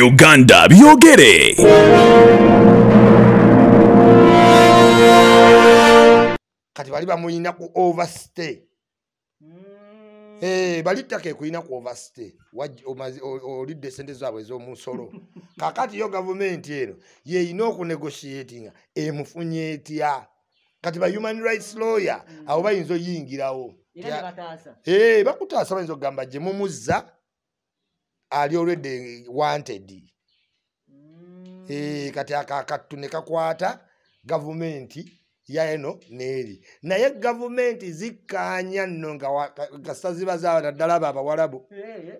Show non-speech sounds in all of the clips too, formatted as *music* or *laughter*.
Uganda byogere kati bali bamuyina ku overste mm. eh, balitaka ekuyina ku overste olidde esente zaabwe ez'omusolo *laughs* kakati yo gavumenti eno yeyina okunegotiatinga emufunye etya kati ba human rights lawyer mm. abo bayinza oyingirawo eh, bakutaasa bayinza okugamba gyemumuzza ali olwedde wanted mm. eh, kati akakattu ne kakwata gavumenti yaeno n'eri naye gavumenti zikkaanya nno ngakasita ziba zaba naddala abo abawalabu eh.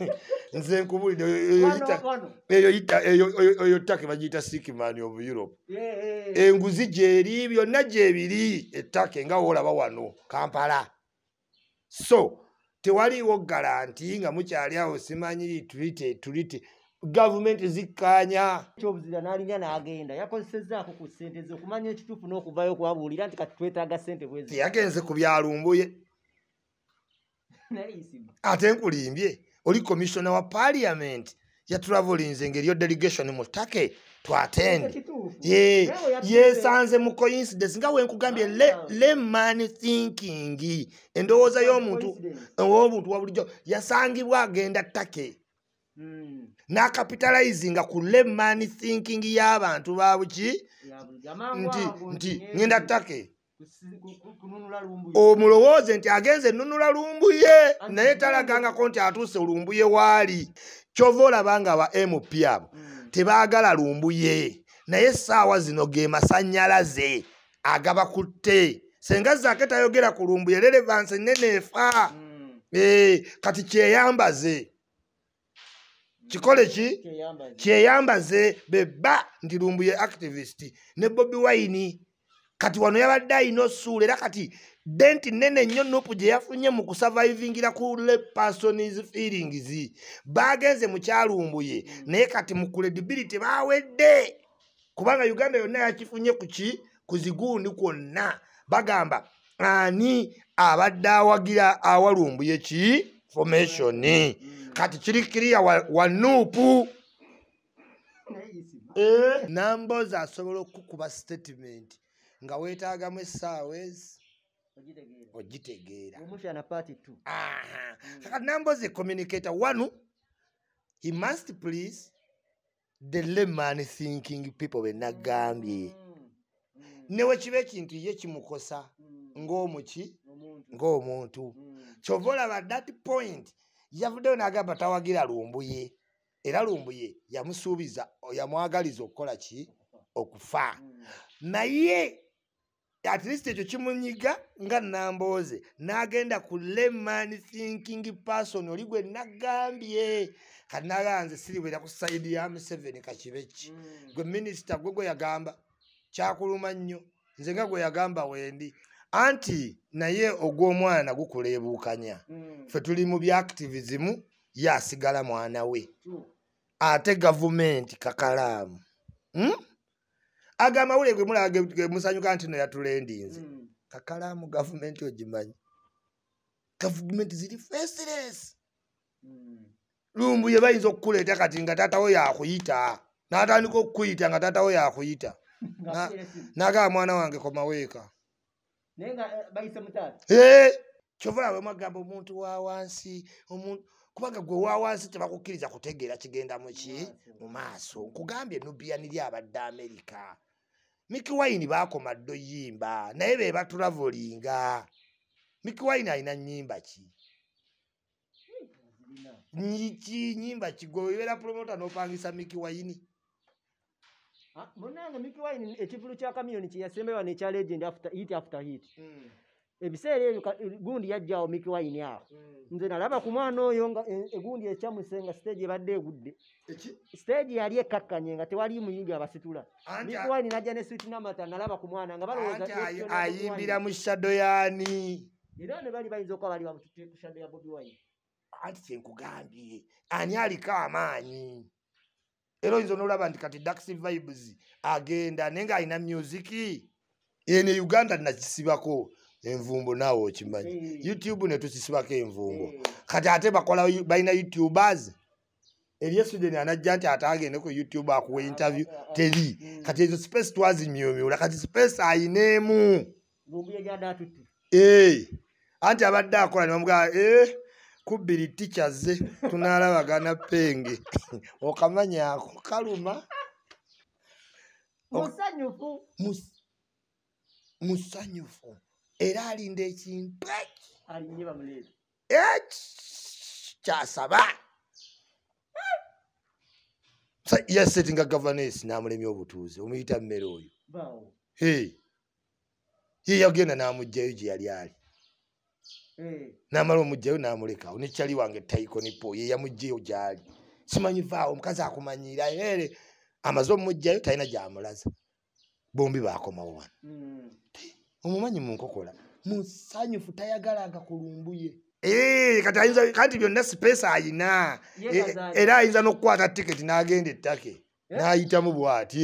eh! *laughs* nze nkubulidde eyo ttaka bagiyita sikman of europe enguzi gyeri byonna gyebiri ettaka engawoolaba wano kampala so tewaliiwo galanti nga mukyali awo simanyiri tulite tulite gavumenti zikkaanya kyobuzira n'alinya n'agenda yakozesezaako ku ssente ze okumanya ekituufu n'okuvayo okubabuulira nti kati twetaaga ssente bwe teyagenze ku byalumbuye ate nkulimbye oli komisona wa paliamenti yatravelinze engeri yo delegation mutake twatende yeesanze mu coincidence nga wenkugambye ah. leman thinking endowooza y'omuntu owobuntu wabulijjo yasangibwa agenda take hmm. n'akapitalizinga ku leman thinking y'abantu babuki nti nti ngenda take omulowooze nti agenze ennunula lumbuye naye talagangako nti atuuse lumbuye waali kyova olabanga ba mp abo hmm. tebaagala lumbuye mm. naye saawa zino ge masanyalaze agabakutte senga zaake tayogera ku lumbu yererevansi nene efa hmm. eh, kati kyeyambaze kikole ki kyeyambaze beba nti lumbu ye activist ne bobi wine kati wano yabadde ayina osuula era kati denti nene nnyo nupu gye yafunye mu kusurvivingira ku lepersons feelings bagenze mukyalumbuye hmm. naye kati mu credibility bawedde kubanga uganda yonna yakifunye kuki kuzigundi kwonna bagamba ani abadde awagira awalumbuye ki formation mm-hmm. kati kirikiriya wa nuupu eh? eh? namboozi asobola okukuba statement nga wetagamu esawes ogitegeeranamboozi mm. communicator wanu he must please the le man thinking people benagambye mm, mm. newe kiba ekintu ye kimukosa mm. ngaomuki ngaomuntu kyova olaba that point yavuddeyo nagamba tawagira lumbuye era lumbuye yamusuubiza yamwagaliza okukola ki okufa naye at least ekyo kimunyiga nga nambooze n'agenda ku leman thinking person oli gwe nagambye kati nalanze siriwera ku saidi ya museveni kakibeki mm. gwe minisita gwe gwe yagamba kyakuluma nnyo nze nga gwe yagamba wendi anti naye ogw'omwana gukuleebuukanya mm. fe tuli mu byactivisimu yasigala mwana we ate gavumenti kakalaamu hmm? agamba wule gwe mulaba ge musanyuka nti no yatulendinze hmm. kakalaamu gavumenti ogimanyi gavumenti ziri fesles hmm. lumbu yebayinza okukuleeta kati nga tatawo yakuyita natandika okukuyita nga tatawo yakuyita nagaba mwana wange komaweeka eh, eh, kyovulabwe mwagamba omuntu wa wansi omuntu kubanga gwe wawansi tebakukkiriza kutegeera kigenda muki mu maaso nkugambye nubianiri abadde amerika mikiwaini bakoma ddo yimba naye be batulavulinga mikiwaini alina nyimba ki ki nyimba ki gwe webeera promota n'opangisa mikiwaini ah, munange mikiwaini ekivulu kyakamiyoni kyeyasembewa nekya legend after hit after hit ebiseera ebyo e- gundi yajjawo mikiwaini awo hmm. nze nalaba ku mwana oyo nga egundi e ekyamuse nga siteegi ebadde egudde siteegi yali ekkakkanye nga tewali muyimbi abasitula mikiwaini najja ne switi namata nalaba ku mwana nga balowoozaayimbira mu shado yaani era ne bali bayinza okuba bali ku shado ya bobi waini anti kyenkugambye ani aliko amaanyi era oyinza onoolaba nti kati daxi vibes agenda naye nga alina musiki ene uganda nakisibako envumbo nawe okimanyi hmm. youtube netukisibako envumbo hmm. kati ate bakola balina youtubers eri esudeni anajja nti ataagende ku youtube akuwa ah, interview ah, ah. teri hmm. kati ezo space twazimyomyula kati space ayinaemu eh, anti abadde akola nibamugaa eh, kubiri tikyaze tunalabagana penge *laughs* okamanya ako kaluma musanyufu musanyufu era alinda ekintu eh, kyasaba yaseti nga gavanesi n'amulemya obutuuze omuyita mmere oyo ye yagenda n'amugjayo gye yali ali eh. n'amala omugjayo n'amulekawo nekyali wange taiko nipo ye yamugjayo gyali simanyivaawo omukazi akumanyira ere amaze omugjayo talina gyamulaza bombi bakomawo wano mm. omumanyi munkokola musanyufu tayagalanga kulumbuye eh, kati byonna sipeesa ayina eh, era ayinza n'okukwata tiketi n'agenda ettake eh? n'ayitamu bwati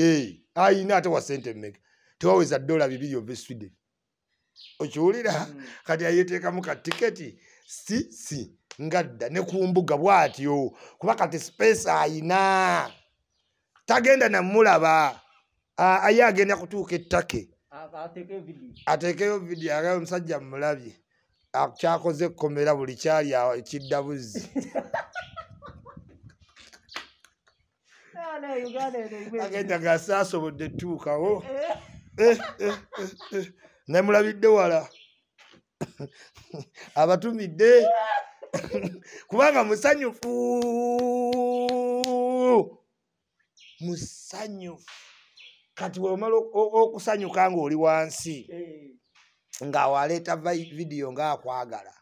ayina ate wasente mmeka tewaweza dola bibiri ova esweden okiwulira hmm. kati ayeteekamu ka tiketi si si ngadda ne ku mbuga bwatyo kuba kati sipeesa ayina tagenda namulaba aye agenda kutuuka ettake atekeyo vidiyo agaye omusajja mulabye kyakoze ekkomera buli kyali kidda buzzi agenda ngasaasobodde ttuukawo eh, eh. eh, nemulabidde wala abatumidde kubanga musanyufu musanyufu kati bwemala okusanyuka ng'oli wansi eh. ng'awaleeta vidiyo ng'akwagala